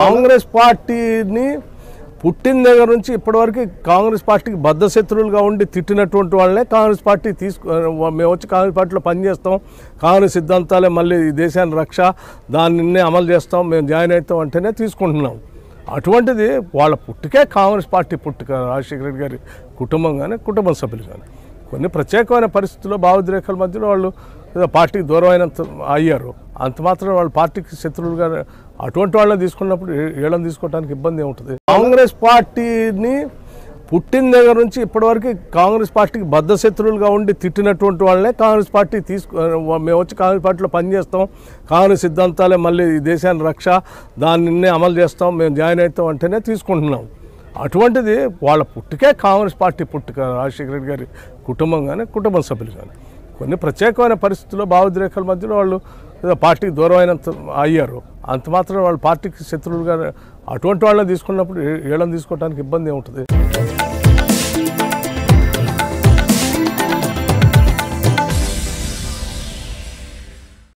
కాంగ్రెస్ పార్టీని పుట్టిన దగ్గర నుంచి ఇప్పటివరకు కాంగ్రెస్ పార్టీకి బద్ధశత్రులుగా ఉండి తిట్టినటువంటి వాళ్ళనే కాంగ్రెస్ పార్టీ తీసుకు మేము వచ్చి కాంగ్రెస్ పార్టీలో పనిచేస్తాం కాంగ్రెస్ సిద్ధాంతాలే మళ్ళీ ఈ దేశాన్ని రక్ష దాన్ని అమలు చేస్తాం మేము జాయిన్ అవుతాం అంటేనే తీసుకుంటున్నాం అటువంటిది వాళ్ళ పుట్టుకే కాంగ్రెస్ పార్టీ పుట్టుక రాజశేఖర రెడ్డి గారి కుటుంబం కానీ కుటుంబ సభ్యులు కానీ కొన్ని ప్రత్యేకమైన పరిస్థితుల్లో భావోద్రేకాల మధ్యలో వాళ్ళు పార్టీకి దూరమైనంత అయ్యారు అంత మాత్రం వాళ్ళు పార్టీకి శత్రువులుగా అటువంటి వాళ్ళని తీసుకున్నప్పుడు ఏళ్ళని తీసుకోవడానికి ఇబ్బంది ఉంటుంది కాంగ్రెస్ పార్టీని పుట్టిన దగ్గర నుంచి ఇప్పటివరకు కాంగ్రెస్ పార్టీకి బద్ధ శత్రువులుగా ఉండి తిట్టినటువంటి వాళ్ళనే కాంగ్రెస్ పార్టీ తీసుకు మేము వచ్చి కాంగ్రెస్ పార్టీలో పనిచేస్తాం కాంగ్రెస్ సిద్ధాంతాలే మళ్ళీ ఈ దేశాన్ని రక్ష దాన్ని అమలు చేస్తాం మేము జాయిన్ అవుతాం అంటేనే తీసుకుంటున్నాం అటువంటిది వాళ్ళ పుట్టుకే కాంగ్రెస్ పార్టీ పుట్టుక రాజశేఖర రెడ్డి గారి కుటుంబం కానీ కుటుంబ సభ్యులు కానీ కొన్ని ప్రత్యేకమైన పరిస్థితుల్లో భావోద్రేకాల మధ్యలో వాళ్ళు పార్టీకి దూరమైనంత అయ్యారు అంత మాత్రం వాళ్ళు పార్టీకి శత్రువులుగా అటువంటి వాళ్ళని తీసుకున్నప్పుడు ఏళ్ళని తీసుకోవడానికి ఇబ్బంది ఉంటుంది